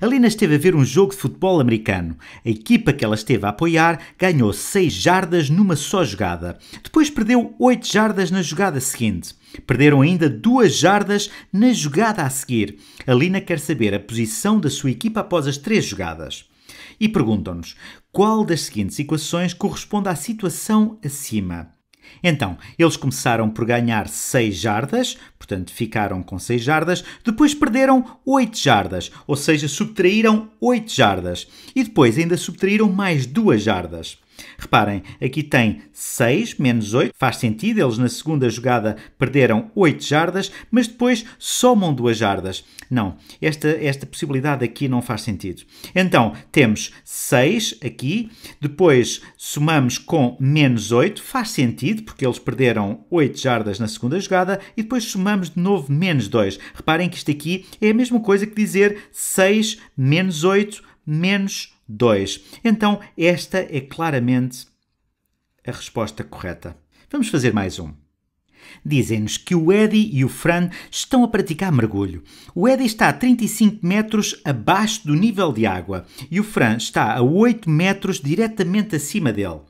Alina esteve a ver um jogo de futebol americano. A equipa que ela esteve a apoiar ganhou 6 jardas numa só jogada. Depois perdeu 8 jardas na jogada seguinte. Perderam ainda 2 jardas na jogada a seguir. Alina quer saber a posição da sua equipa após as 3 jogadas. E perguntam-nos qual das seguintes equações corresponde à situação acima. Então, eles começaram por ganhar 6 jardas, portanto ficaram com 6 jardas, depois perderam 8 jardas, ou seja, subtraíram 8 jardas, e depois ainda subtraíram mais 2 jardas. Reparem, aqui tem 6 menos 8, faz sentido, eles na segunda jogada perderam 8 jardas, mas depois somam 2 jardas. Não, esta, esta possibilidade aqui não faz sentido. Então, temos 6 aqui, depois somamos com menos 8, faz sentido, porque eles perderam 8 jardas na segunda jogada, e depois somamos de novo menos 2. Reparem que isto aqui é a mesma coisa que dizer 6 menos 8 menos 2 2. Então, esta é claramente a resposta correta. Vamos fazer mais um. Dizem-nos que o Eddie e o Fran estão a praticar mergulho. O Eddie está a 35 metros abaixo do nível de água e o Fran está a 8 metros diretamente acima dele.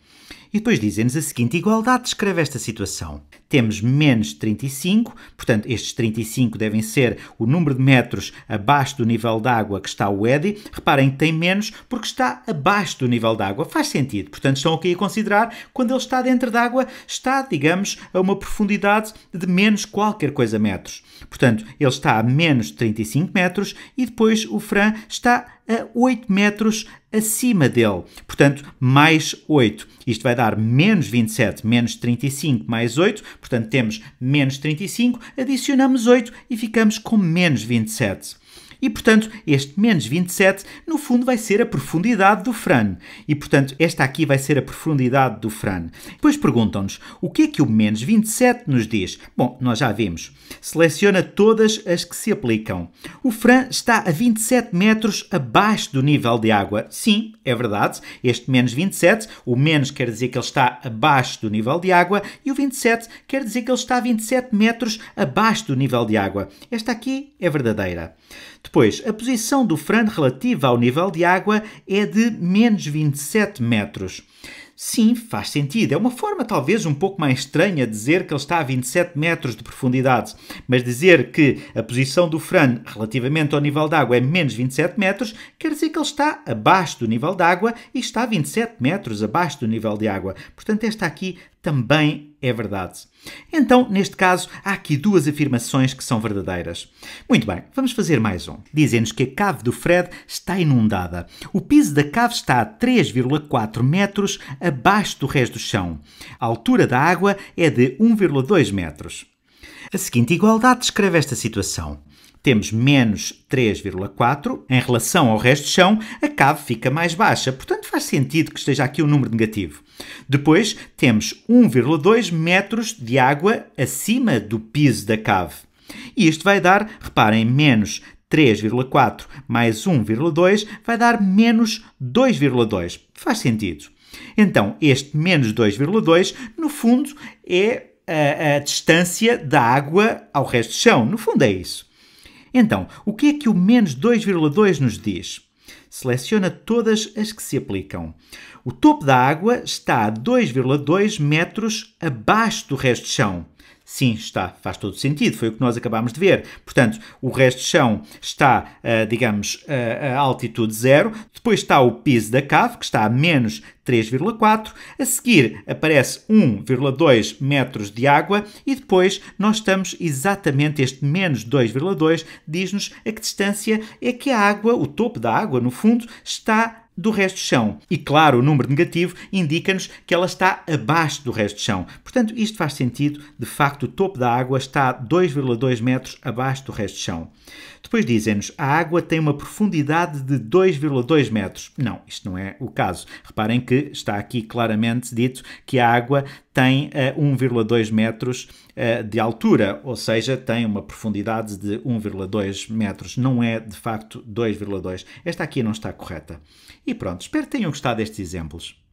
E depois dizem-nos a seguinte igualdade descreve esta situação. Temos menos 35, portanto, estes 35 devem ser o número de metros abaixo do nível d'água que está o eddy. Reparem que tem menos porque está abaixo do nível d'água. Faz sentido. Portanto, estão aqui a considerar quando ele está dentro d'água, está, digamos, a uma profundidade de menos qualquer coisa metros. Portanto, ele está a menos 35 metros e depois o Fran está a 8 metros acima dele. Portanto, mais 8. Isto vai dar menos 27, menos 35, mais 8. Portanto, temos menos 35, adicionamos 8 e ficamos com menos 27. E, portanto, este menos 27, no fundo, vai ser a profundidade do Fran. E, portanto, esta aqui vai ser a profundidade do Fran. Depois perguntam-nos, o que é que o menos 27 nos diz? Bom, nós já vimos. Seleciona todas as que se aplicam. O Fran está a 27 metros abaixo do nível de água. Sim, é verdade. Este menos 27, o menos quer dizer que ele está abaixo do nível de água e o 27 quer dizer que ele está a 27 metros abaixo do nível de água. Esta aqui é verdadeira. Depois, a posição do fran relativa ao nível de água é de menos 27 metros. Sim, faz sentido. É uma forma talvez um pouco mais estranha dizer que ele está a 27 metros de profundidade, mas dizer que a posição do Fran relativamente ao nível d'água é menos 27 metros quer dizer que ele está abaixo do nível d'água e está 27 metros abaixo do nível de água. Portanto, esta aqui também é verdade. Então, neste caso, há aqui duas afirmações que são verdadeiras. Muito bem, vamos fazer mais um. Dizem-nos que a cave do Fred está inundada. O piso da cave está a 3,4 metros abaixo do resto do chão. A altura da água é de 1,2 metros. A seguinte igualdade descreve esta situação. Temos menos 3,4 em relação ao resto do chão, a cave fica mais baixa, portanto faz sentido que esteja aqui o um número negativo. Depois temos 1,2 metros de água acima do piso da cave. E isto vai dar, reparem, menos 3,4 mais 1,2 vai dar menos 2,2. Faz sentido. Então, este menos 2,2, no fundo, é a, a, distância da água ao resto do chão. No fundo, é isso. Então, o que é que o menos 2,2 nos diz? Seleciona todas as que se aplicam. O topo da água está a 2,2 metros abaixo do resto de chão. Sim, está. Faz todo sentido. Foi o que nós acabámos de ver. Portanto, o resto de chão está, uh, digamos, uh, a altitude zero. Depois está o piso da cave, que está a menos 3,4. A seguir aparece 1,2 metros de água e depois nós estamos exatamente este menos 2,2 diz-nos a que distância é que a água, o topo da água, no fundo, está do resto de chão. E claro, o número negativo indica-nos que ela está abaixo do resto de chão. Portanto, isto faz sentido, de facto, o topo da água está 2,2 metros abaixo do resto de chão. Depois dizem-nos, a água tem uma profundidade de 2,2 metros. Não, isto não é o caso. Reparem que está aqui claramente dito que a água tem uh, eh, 1,2 metros uh, de altura, ou seja, tem uma profundidade de 1,2 metros, não é de facto 2,2. Esta aqui não está correta. E pronto, espero que tenham gostado destes exemplos.